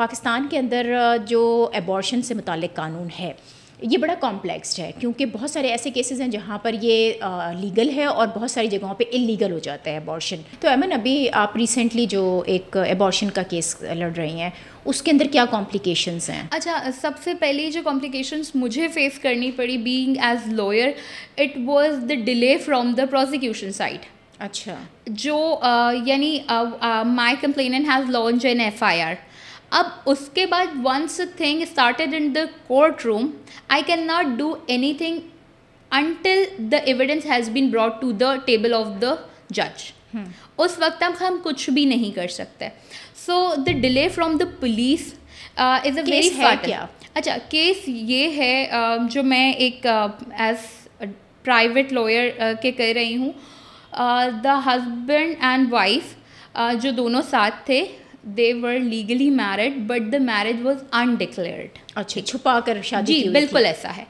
पाकिस्तान के अंदर जो एबॉर्शन से मुतल कानून है ये बड़ा कॉम्प्लेक्स है क्योंकि बहुत सारे ऐसे केसेस हैं जहाँ पर ये आ, लीगल है और बहुत सारी जगहों पे इलीगल हो जाता है एबॉर्शन तो एमन अभी आप रिसेंटली जो एक एबॉर्शन का केस लड़ रही हैं उसके अंदर क्या कॉम्प्लिकेशंस हैं अच्छा सबसे पहले जो कॉम्प्लिकेशंस मुझे फेस करनी पड़ी being as lawyer it was the delay from the prosecution side अच्छा जो यानी my complainant has launch an F I R अब उसके बाद once thing started in the courtroom I can not do anything until the evidence has been brought to the table of the जज उस वक्त तक हम कुछ भी नहीं कर सकते so the delay from the police is a very अच्छा केस ये है uh, जो मैं एक एज प्राइवेट लॉयर के कह रही हूँ द हजबेंड एंड वाइफ जो दोनों साथ थे they were legally married but the marriage was undeclared अच्छा छुपा कर शादी जी बिल्कुल ऐसा है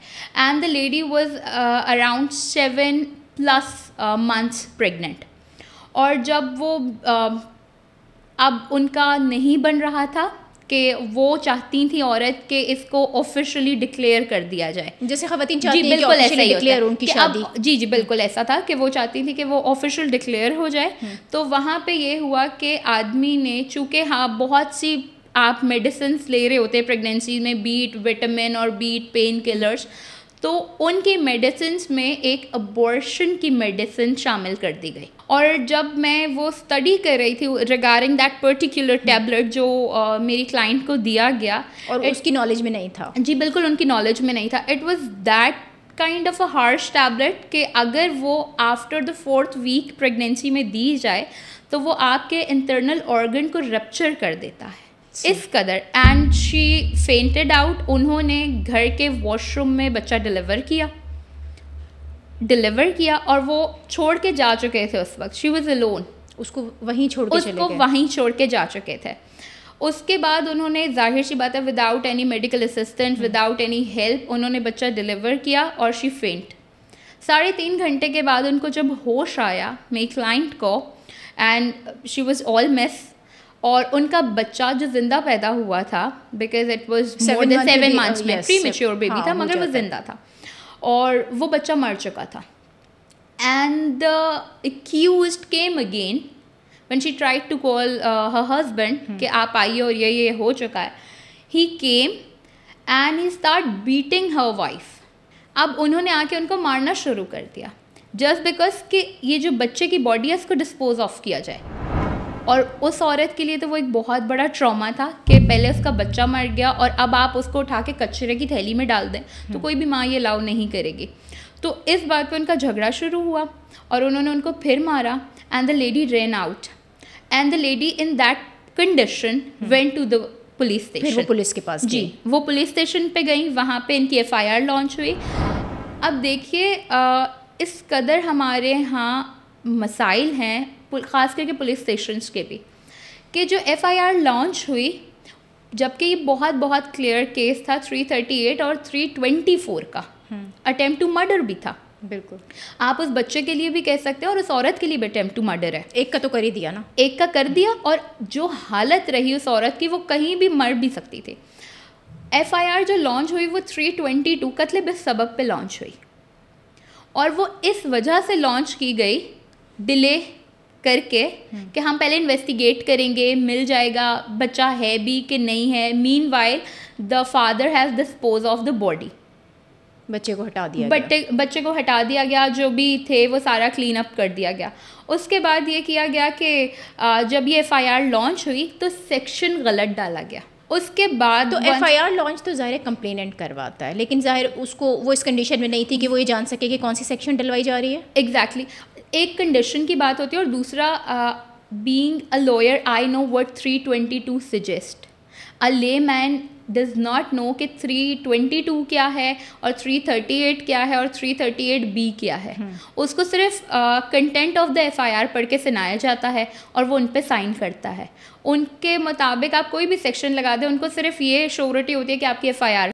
and the lady was around seven plus months pregnant और जब वो uh, अब उनका नहीं बन रहा था कि वो चाहती थी औरत के इसको ऑफिशियली डिक्लेयर कर दिया जाए जैसे खातन जी बिल्कुल ऐसा ही डिक्लेयर उनकी शादी जी जी बिल्कुल ऐसा था कि वो चाहती थी कि वो ऑफिशियल डिक्लेयर हो जाए हम्म। तो वहाँ पे ये हुआ कि आदमी ने चूँकि हाँ बहुत सी आप मेडिसिन ले रहे होते हैं प्रेगनेंसी में बीट विटामिन और बीट पेन किलर्स तो उनके मेडिसिन में एक अबॉर्शन की मेडिसिन शामिल कर दी गई और जब मैं वो स्टडी कर रही थी रिगार्डिंग दैट पर्टिकुलर टैबलेट जो uh, मेरी क्लाइंट को दिया गया और it, उसकी नॉलेज में नहीं था जी बिल्कुल उनकी नॉलेज में नहीं था it was that kind of a harsh tablet कि अगर वो after the fourth week pregnancy में दी जाए तो वो आपके इंटरनल ऑर्गन को रप्चर कर देता है इस कदर एंड शी फेंटेड आउट उन्होंने घर के वॉशरूम में बच्चा डिलीवर किया डिलीवर किया और वो छोड़ के जा चुके थे उस वक्त शी वॉज अ लोन उसको वहीं छोड़ के उसको वहीं छोड़ के जा चुके थे उसके बाद उन्होंने जाहिर सी बात है without any medical assistant without any help उन्होंने बच्चा डिलीवर किया और शी फेंट साढ़े तीन घंटे के बाद उनको जब होश आया मेरी क्लाइंट को and she was all miss और उनका बच्चा जो जिंदा पैदा हुआ था because it was seven months में प्री मेच्योर बेबी था मगर वो जिंदा था और वो बच्चा मर चुका था and accuse came again when she try to call her husband कि आप आइए और ये ये हो चुका है he came and he start beating her wife अब उन्होंने आके उनको मारना शुरू कर दिया जस्ट बिकॉज कि ये जो बच्चे की बॉडी है उसको डिस्पोज ऑफ किया जाए और उस औरत के लिए तो वो एक बहुत बड़ा ट्रॉमा था कि पहले उसका बच्चा मर गया और अब आप उसको उठा के कचरे की थैली में डाल दें तो हम्म। कोई भी माँ ये अलाउ नहीं करेगी तो इस बात पर उनका झगड़ा शुरू हुआ और उन्होंने उनको फिर मारा and the lady ran out and the lady in that condition went to the police station वो पुलिस के पास जी वो पुलिस स्टेशन पे गई वहाँ पे इनकी एफआईआर लॉन्च हुई अब देखिए इस कदर हमारे यहाँ मसाइल हैं ख़ास करके पुलिस स्टेशन के भी कि जो एफआईआर लॉन्च हुई जबकि ये बहुत बहुत क्लियर केस था 338 और 324 का अटेम्प्ट टू मर्डर भी था बिल्कुल आप उस बच्चे के लिए भी कह सकते हैं और उस औरत के लिए भी अटेम्प्ट टू मर्डर है एक का तो कर ही दिया ना एक का कर दिया और जो हालत रही उस औरत की वो कहीं भी मर भी सकती थी एफ जो लॉन्च हुई वो 322 कत्ल बेसबक पे लॉन्च हुई और वो इस वजह से लॉन्च की गई डिले करके हम्म। कि हम पहले इन्वेस्टिगेट करेंगे मिल जाएगा बच्चा है भी कि नहीं है meanwhile the father has dispose of the body बच्चे को हटा दिया बच्चे बच्चे को हटा दिया गया जो भी थे वो सारा क्लीन अप कर दिया गया उसके बाद ये किया गया कि जब ये एफ लॉन्च हुई तो सेक्शन गलत डाला गया उसके बाद तो एफ आई आर लॉन्च तो ज़ाहिर कंप्लेनेंट करवाता है लेकिन ज़ाहिर उसको वो इस कंडीशन में नहीं थी कि वो ये जान सके कि कौन सी सेक्शन डलवाई जा रही है एग्जैक्टली exactly. एक कंडीशन की बात होती है और दूसरा being a lawyer I know what three twenty two suggest a layman does not know कि थ्री ट्वेंटी टू क्या है और थ्री थर्टी एट क्या है और थ्री थर्टी एट बी क्या है हम्म। उसको सिर्फ content of the F I R पढ़ के सुनाया जाता है और वो उन पर साइन करता है उनके मुताबिक आप कोई भी सेक्शन लगा दें उनको सिर्फ ये श्योरिटी होती है कि आपकी एफ आई आर